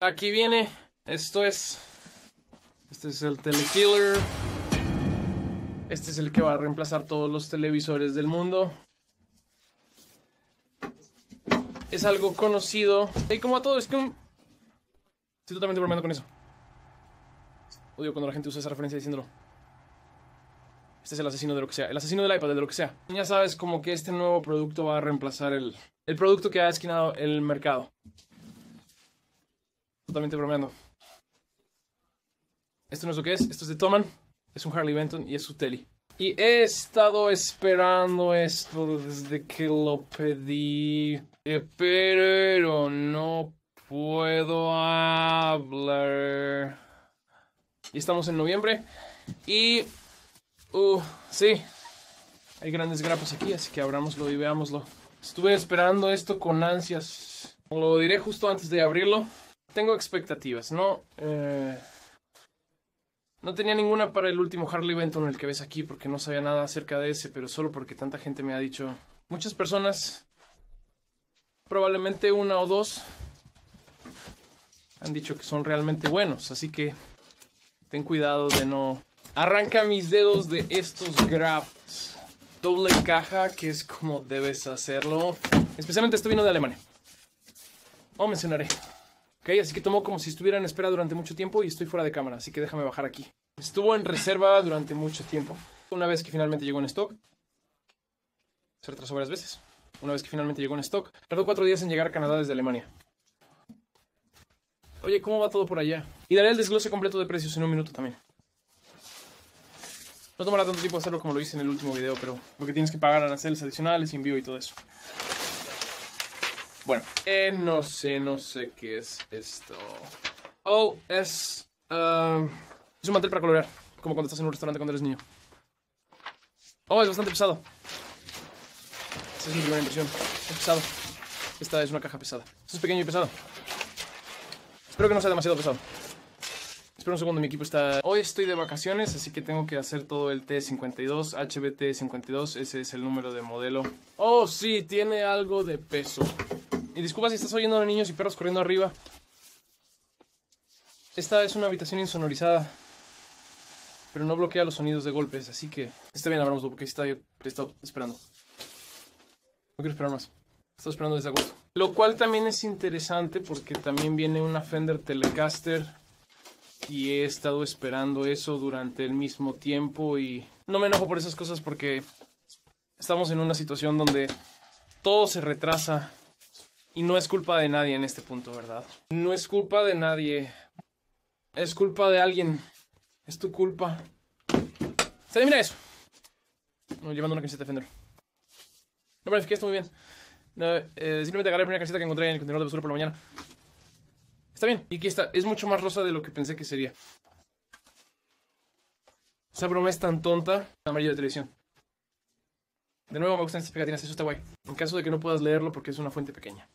Aquí viene. Esto es. Este es el Telekiller. Este es el que va a reemplazar todos los televisores del mundo. Es algo conocido. Y como a todo, es que. Un... Estoy totalmente bromeando con eso. Odio cuando la gente usa esa referencia diciéndolo. Este es el asesino de lo que sea. El asesino del iPad, de lo que sea. Ya sabes, como que este nuevo producto va a reemplazar el, el producto que ha esquinado el mercado totalmente bromeando. Esto no es lo que es, esto es de Toman, es un Harley Benton y es su Telly. Y he estado esperando esto desde que lo pedí, eh, pero no puedo hablar. Y estamos en noviembre y... Uh, sí, hay grandes grapas aquí, así que abramoslo y veámoslo. Estuve esperando esto con ansias. Lo diré justo antes de abrirlo tengo expectativas, ¿no? Eh, no tenía ninguna para el último Harley Benton, el que ves aquí, porque no sabía nada acerca de ese, pero solo porque tanta gente me ha dicho. Muchas personas, probablemente una o dos, han dicho que son realmente buenos, así que ten cuidado de no... Arranca mis dedos de estos grafts. Doble caja, que es como debes hacerlo. Especialmente esto vino de Alemania. O mencionaré así que tomó como si estuviera en espera durante mucho tiempo y estoy fuera de cámara, así que déjame bajar aquí. Estuvo en reserva durante mucho tiempo. Una vez que finalmente llegó en stock, se retrasó varias veces. Una vez que finalmente llegó en stock, tardó cuatro días en llegar a Canadá desde Alemania. Oye, ¿cómo va todo por allá? Y daré el desglose completo de precios en un minuto también. No tomará tanto tiempo hacerlo como lo hice en el último video, pero porque tienes que pagar aranceles adicionales, envío y todo eso. Bueno, eh, no sé, no sé qué es esto. Oh, es. Um, es un mantel para colorear. Como cuando estás en un restaurante cuando eres niño. Oh, es bastante pesado. Esa es mi primera impresión. Es pesado. Esta es una caja pesada. Esto es pequeño y pesado. Espero que no sea demasiado pesado. Espera un segundo, mi equipo está... Hoy estoy de vacaciones, así que tengo que hacer todo el T52, HBT52, ese es el número de modelo. Oh, sí, tiene algo de peso. Y disculpa si estás oyendo a niños y perros corriendo arriba. Esta es una habitación insonorizada. Pero no bloquea los sonidos de golpes, así que... Está bien, hablamos porque está, estado esperando. No quiero esperar más. Estoy esperando desde agosto. Lo cual también es interesante porque también viene una Fender Telecaster. Y he estado esperando eso durante el mismo tiempo. Y no me enojo por esas cosas porque estamos en una situación donde todo se retrasa y no es culpa de nadie en este punto, ¿verdad? No es culpa de nadie. Es culpa de alguien. Es tu culpa. Se mira eso. llevando una camiseta de Fender. No me que esto muy bien. No, eh, simplemente agarré la primera camiseta que encontré en el contenedor de basura por la mañana. Está bien. Y aquí está. Es mucho más rosa de lo que pensé que sería. Esa broma es tan tonta. Amarilla de televisión. De nuevo me gustan estas pegatinas, eso está guay. En caso de que no puedas leerlo porque es una fuente pequeña.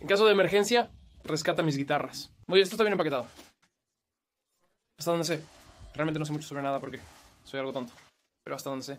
En caso de emergencia, rescata mis guitarras. Oye, esto está bien empaquetado. Hasta donde sé. Realmente no sé mucho sobre nada porque soy algo tonto. Pero hasta donde sé.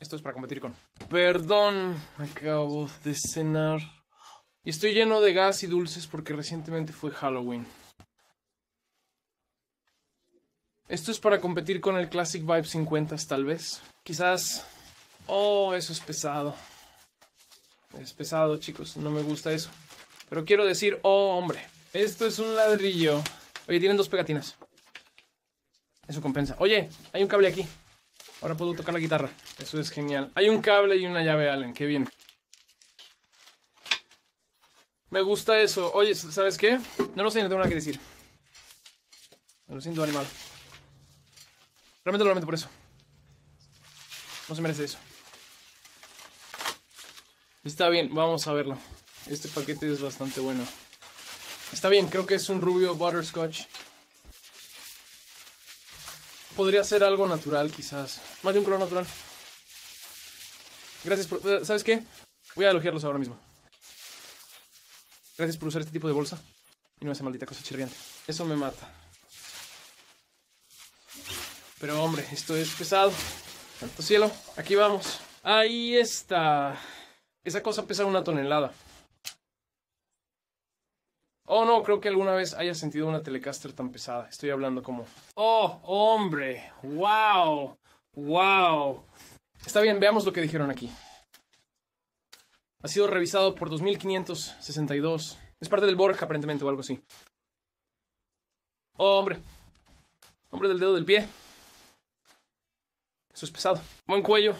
Esto es para competir con. Perdón, acabo de cenar. Y estoy lleno de gas y dulces porque recientemente fue Halloween. Esto es para competir con el Classic Vibe 50 tal vez. Quizás... Oh, eso es pesado. Es pesado, chicos. No me gusta eso. Pero quiero decir, oh hombre, esto es un ladrillo. Oye, tienen dos pegatinas. Eso compensa. Oye, hay un cable aquí. Ahora puedo tocar la guitarra. Eso es genial. Hay un cable y una llave Allen. Qué bien. Me gusta eso. Oye, ¿sabes qué? No lo sé, no tengo nada que decir. Me lo siento animal. Realmente lo lamento por eso. No se merece eso. Está bien, vamos a verlo. Este paquete es bastante bueno. Está bien, creo que es un rubio butterscotch. Podría ser algo natural, quizás. Más de un color natural. Gracias por... Eh, ¿Sabes qué? Voy a elogiarlos ahora mismo. Gracias por usar este tipo de bolsa. Y no esa maldita cosa chirriante. Eso me mata. Pero hombre, esto es pesado. Santo cielo, aquí vamos. Ahí está. Esa cosa pesa una tonelada. Oh, no, creo que alguna vez haya sentido una Telecaster tan pesada. Estoy hablando como... Oh, hombre, wow, wow. Está bien, veamos lo que dijeron aquí. Ha sido revisado por 2562. Es parte del Borg, aparentemente, o algo así. Oh, hombre. Hombre del dedo del pie. Eso es pesado. Buen cuello.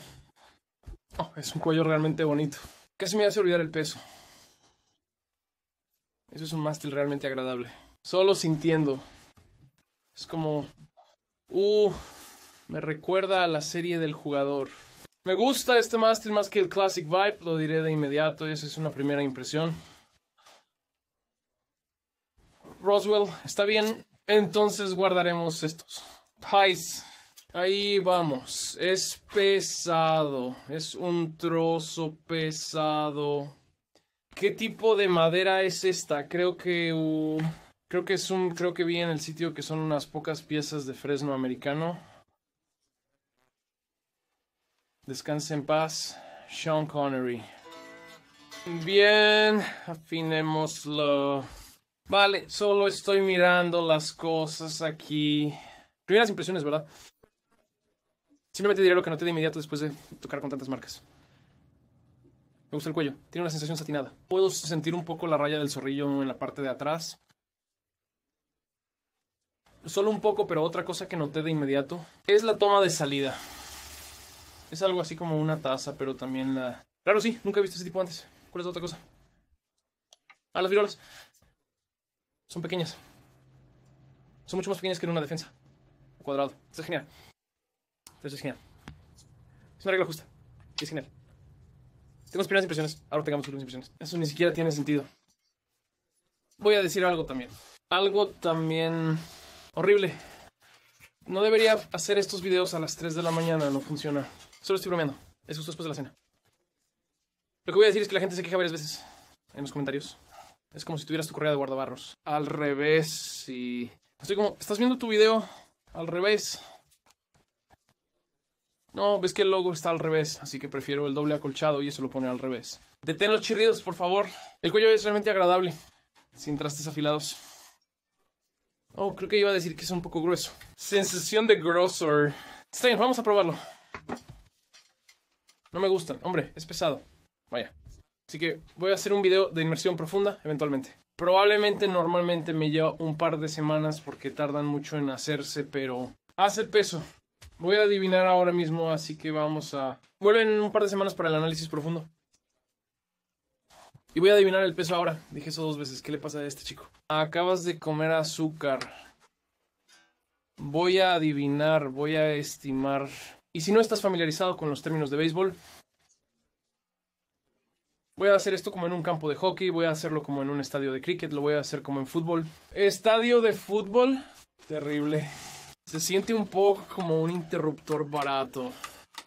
Oh, es un cuello realmente bonito. Casi me hace olvidar el peso. Eso es un mástil realmente agradable. Solo sintiendo. Es como... Uh, me recuerda a la serie del jugador. Me gusta este mástil más que el Classic Vibe, lo diré de inmediato, esa es una primera impresión. Roswell, está bien, entonces guardaremos estos. Highs, ahí vamos, es pesado, es un trozo pesado. ¿Qué tipo de madera es esta? Creo que uh, creo que es un creo que vi en el sitio que son unas pocas piezas de fresno americano. Descanse en paz, Sean Connery. Bien, afinémoslo. Vale, solo estoy mirando las cosas aquí. Primeras impresiones, ¿verdad? Simplemente diré lo que noté de inmediato después de tocar con tantas marcas gusta el cuello. Tiene una sensación satinada. Puedo sentir un poco la raya del zorrillo en la parte de atrás. Solo un poco, pero otra cosa que noté de inmediato es la toma de salida. Es algo así como una taza, pero también la... Claro, sí, nunca he visto ese tipo antes. ¿Cuál es la otra cosa? Ah, las virolas. Son pequeñas. Son mucho más pequeñas que en una defensa. Cuadrado. Esto es genial. Esto es genial. Es una regla justa. es genial. Tenemos primeras impresiones. Ahora tengamos primeras impresiones. Eso ni siquiera tiene sentido. Voy a decir algo también. Algo también horrible. No debería hacer estos videos a las 3 de la mañana. No funciona. Solo estoy bromeando. Es justo después de la cena. Lo que voy a decir es que la gente se queja varias veces en los comentarios. Es como si tuvieras tu correa de guardabarros. Al revés, y Estoy como, ¿estás viendo tu video? Al revés. No, ves que el logo está al revés, así que prefiero el doble acolchado y eso lo pone al revés. Detén los chirridos, por favor. El cuello es realmente agradable, sin trastes afilados. Oh, creo que iba a decir que es un poco grueso. Sensación de grosor. Está bien, vamos a probarlo. No me gustan. Hombre, es pesado. Vaya. Así que voy a hacer un video de inmersión profunda eventualmente. Probablemente normalmente me lleva un par de semanas porque tardan mucho en hacerse, pero hace peso. Voy a adivinar ahora mismo, así que vamos a... Vuelven un par de semanas para el análisis profundo. Y voy a adivinar el peso ahora. Dije eso dos veces. ¿Qué le pasa a este chico? Acabas de comer azúcar. Voy a adivinar, voy a estimar. Y si no estás familiarizado con los términos de béisbol, voy a hacer esto como en un campo de hockey, voy a hacerlo como en un estadio de cricket, lo voy a hacer como en fútbol. Estadio de fútbol. Terrible. Se siente un poco como un interruptor barato.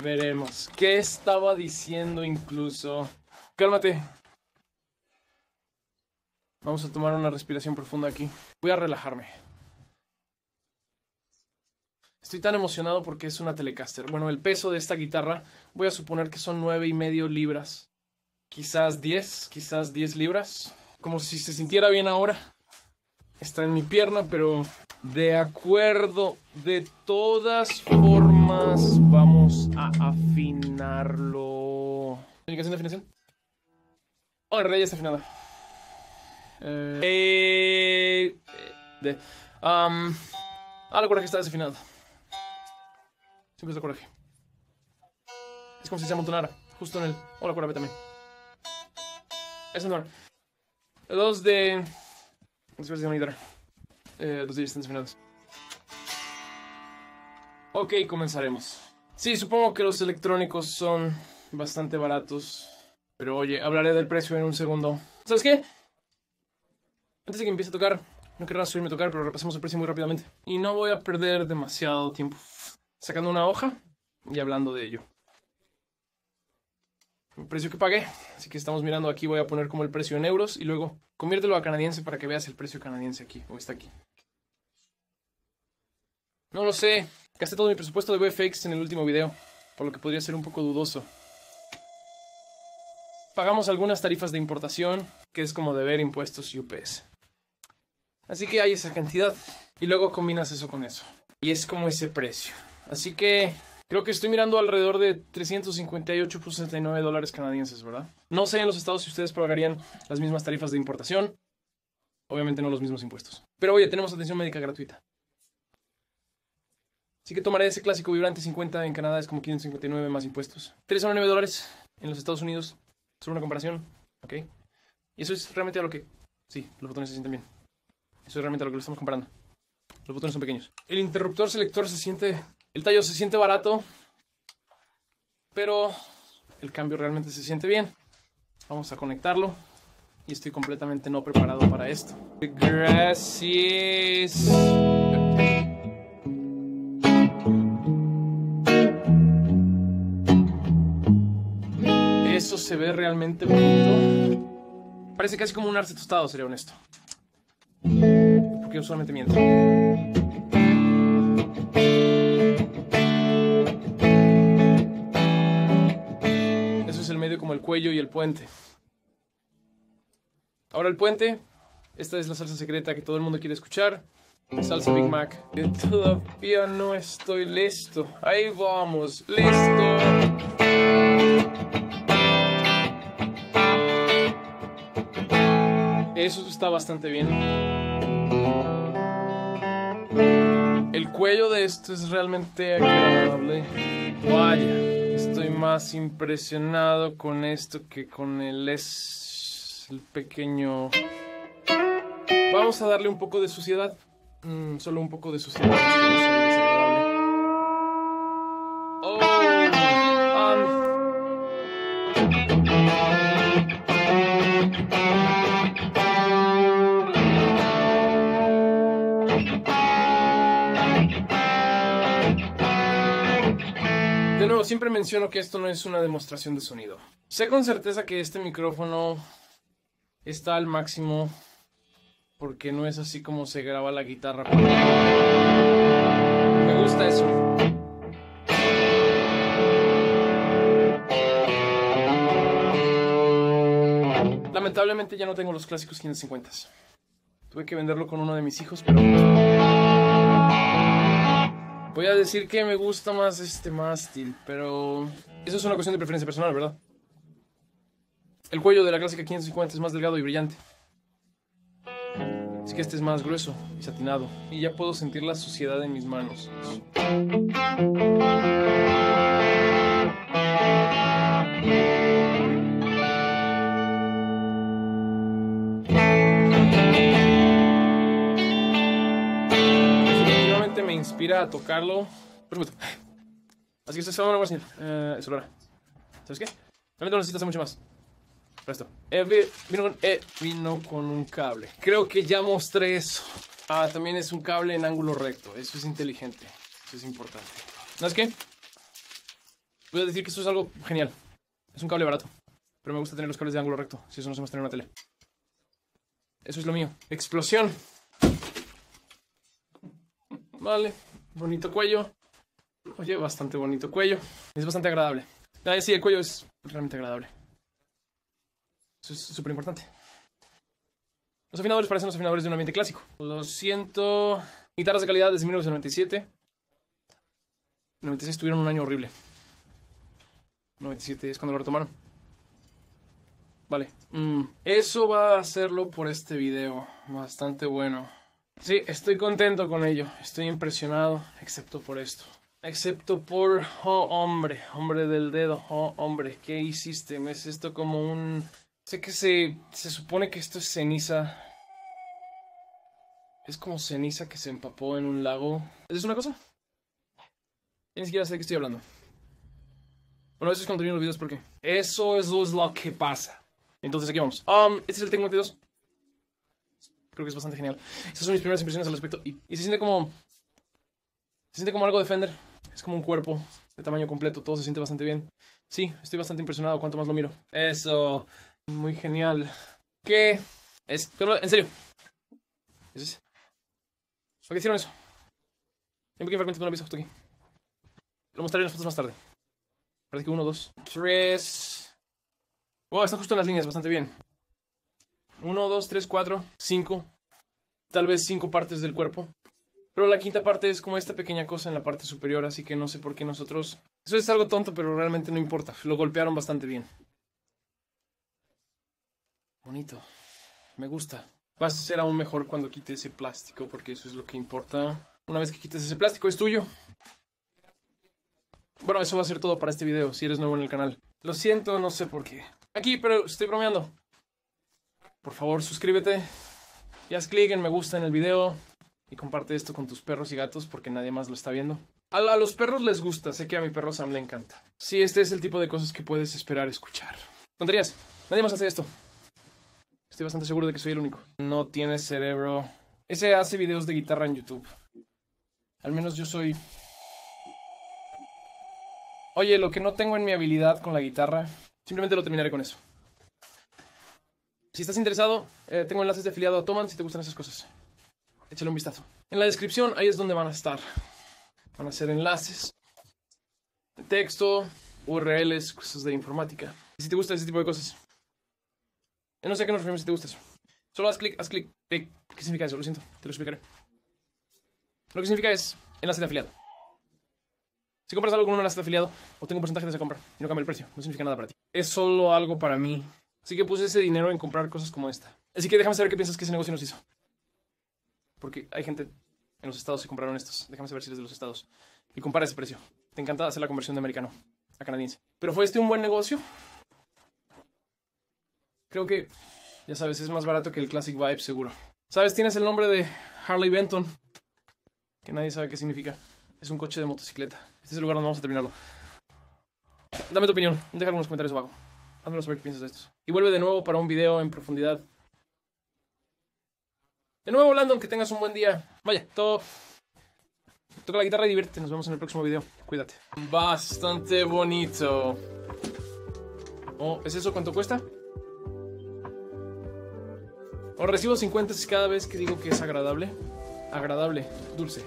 Veremos. ¿Qué estaba diciendo incluso? Cálmate. Vamos a tomar una respiración profunda aquí. Voy a relajarme. Estoy tan emocionado porque es una Telecaster. Bueno, el peso de esta guitarra voy a suponer que son nueve y medio libras. Quizás 10, quizás 10 libras. Como si se sintiera bien ahora. Está en mi pierna, pero de acuerdo, de todas formas vamos a afinarlo. ¿Indicación de afinación? Oh, en ya está afinada. Eh, eh um, ah, la coraje está desafinada. Siempre es la coraje. Es como si se amontonara, justo en el. Oh, la coraje también. Es no. Dos de. Después de eh, los terminados. Ok, comenzaremos. Sí, supongo que los electrónicos son bastante baratos. Pero oye, hablaré del precio en un segundo. ¿Sabes qué? Antes de que empiece a tocar, no querrás subirme a tocar, pero repasemos el precio muy rápidamente. Y no voy a perder demasiado tiempo sacando una hoja y hablando de ello. El precio que pagué, así que estamos mirando aquí, voy a poner como el precio en euros y luego conviértelo a canadiense para que veas el precio canadiense aquí, o está aquí. No lo sé. Gasté todo mi presupuesto de VFX en el último video, por lo que podría ser un poco dudoso. Pagamos algunas tarifas de importación, que es como deber impuestos y UPS. Así que hay esa cantidad. Y luego combinas eso con eso. Y es como ese precio. Así que creo que estoy mirando alrededor de 358.69 dólares canadienses, ¿verdad? No sé en los estados si ustedes pagarían las mismas tarifas de importación. Obviamente no los mismos impuestos. Pero oye, tenemos atención médica gratuita. Así que tomaré ese clásico vibrante 50 en Canadá, es como 559 más impuestos. 3,9 dólares en los Estados Unidos. Solo una comparación, ¿ok? Y eso es realmente a lo que... Sí, los botones se sienten bien. Eso es realmente a lo que lo estamos comparando. Los botones son pequeños. El interruptor selector se siente... El tallo se siente barato, pero el cambio realmente se siente bien. Vamos a conectarlo y estoy completamente no preparado para esto. Gracias. eso se ve realmente bonito. Parece casi como un arce tostado, sería honesto. Porque yo solamente miento. Eso es el medio como el cuello y el puente. Ahora el puente. Esta es la salsa secreta que todo el mundo quiere escuchar. Salsa Big Mac. Todavía no estoy listo. Ahí vamos. Listo. eso está bastante bien. El cuello de esto es realmente agradable. Vaya, estoy más impresionado con esto que con el es el pequeño. Vamos a darle un poco de suciedad. Mm, solo un poco de suciedad. Oh, um. siempre menciono que esto no es una demostración de sonido. Sé con certeza que este micrófono está al máximo porque no es así como se graba la guitarra. Me gusta eso. Lamentablemente ya no tengo los clásicos 550. Tuve que venderlo con uno de mis hijos, pero... Voy a decir que me gusta más este mástil, pero eso es una cuestión de preferencia personal, ¿verdad? El cuello de la clásica 550 es más delgado y brillante. Así que este es más grueso y satinado. Y ya puedo sentir la suciedad en mis manos. a tocarlo. Así que esto es una una eso lo ¿Sabes qué? Realmente no necesitas mucho más. Presto. Eh, eh, vino, con, un cable. Creo que ya mostré eso. Ah, también es un cable en ángulo recto. Eso es inteligente. Eso es importante. ¿Sabes qué? Voy a decir que eso es algo genial. Es un cable barato. Pero me gusta tener los cables de ángulo recto. Si eso no se muestra en una tele. Eso es lo mío. Explosión. Vale bonito cuello. Oye, bastante bonito cuello. Es bastante agradable. Ah, sí, el cuello es realmente agradable. Eso es súper importante. Los afinadores parecen los afinadores de un ambiente clásico. 200. Guitarras de calidad desde 1997. 96 tuvieron un año horrible. 97 es cuando lo retomaron. Vale. Mm, eso va a hacerlo por este video. Bastante bueno. Sí, estoy contento con ello. Estoy impresionado, excepto por esto. Excepto por, oh hombre, hombre del dedo, oh hombre, ¿qué hiciste? ¿Es esto como un... Sé que se, se supone que esto es ceniza. Es como ceniza que se empapó en un lago. ¿Es una cosa? Ni siquiera sé de qué estoy hablando. Bueno, eso es contenido termino los videos porque... Eso, es lo que pasa. Entonces aquí vamos. Um, este es el Tec 92 creo que es bastante genial. Esas son mis primeras impresiones al respecto. Y, se siente como. Se siente como algo defender Es como un cuerpo de tamaño completo. Todo se siente bastante bien. Sí, estoy bastante impresionado cuanto más lo miro. Eso. Muy genial. ¿Qué? Es. en serio. ¿Es ¿Por qué hicieron eso? Siempre que fragmento una visa justo aquí. Lo mostraré en las fotos más tarde. Parece que uno, dos, tres. Wow, está justo en las líneas, bastante bien. 1, 2, 3, 4, 5, tal vez cinco partes del cuerpo. Pero la quinta parte es como esta pequeña cosa en la parte superior, así que no sé por qué nosotros... Eso es algo tonto, pero realmente no importa. Lo golpearon bastante bien. Bonito. Me gusta. Vas a ser aún mejor cuando quite ese plástico, porque eso es lo que importa. Una vez que quites ese plástico, es tuyo. Bueno, eso va a ser todo para este video, si eres nuevo en el canal. Lo siento, no sé por qué. Aquí, pero estoy bromeando. Por favor, suscríbete y haz clic en me gusta en el video y comparte esto con tus perros y gatos porque nadie más lo está viendo. A, los perros les gusta, sé que a mi perro Sam le encanta. Sí, este es el tipo de cosas que puedes esperar escuchar. Tonterías, nadie más hace esto. Estoy bastante seguro de que soy el único. No tiene cerebro. Ese hace videos de guitarra en YouTube. Al menos yo soy... Oye, lo que no tengo en mi habilidad con la guitarra, simplemente lo terminaré con eso. Si estás interesado, eh, tengo enlaces de afiliado a Toman si te gustan esas cosas. Échale un vistazo. En la descripción, ahí es donde van a estar. Van a ser enlaces, texto, URLs, cosas de informática. Si te gustan ese tipo de cosas. Eh, no sé a qué nos referimos si te gusta eso. Solo haz clic, haz clic, clic. Eh, ¿Qué significa eso? Lo siento, te lo explicaré. Lo que significa es enlace de afiliado. Si compras algo con un enlace de afiliado, obtengo un porcentaje de esa compra y no cambia el precio. No significa nada para ti. Es solo algo para mí Así que puse ese dinero en comprar cosas como esta. Así que déjame saber qué piensas que ese negocio nos hizo. Porque hay gente en los estados que compraron estos. Déjame saber si eres de los estados. Y compara ese precio. Te encanta hacer la conversión de americano a canadiense. Pero ¿fue este un buen negocio? Creo que, ya sabes, es más barato que el Classic Vibe, seguro. ¿Sabes? Tienes el nombre de Harley Benton. Que nadie sabe qué significa. Es un coche de motocicleta. Este es el lugar donde vamos a terminarlo. Dame tu opinión. Deja algunos comentarios abajo de Y vuelve de nuevo para un video en profundidad. De nuevo, Landon, que tengas un buen día. Vaya, todo. Toca la guitarra y divierte. Nos vemos en el próximo video. Cuídate. Bastante bonito. Oh, ¿Es eso cuánto cuesta? O oh, recibo 50 cada vez que digo que es agradable. Agradable, dulce.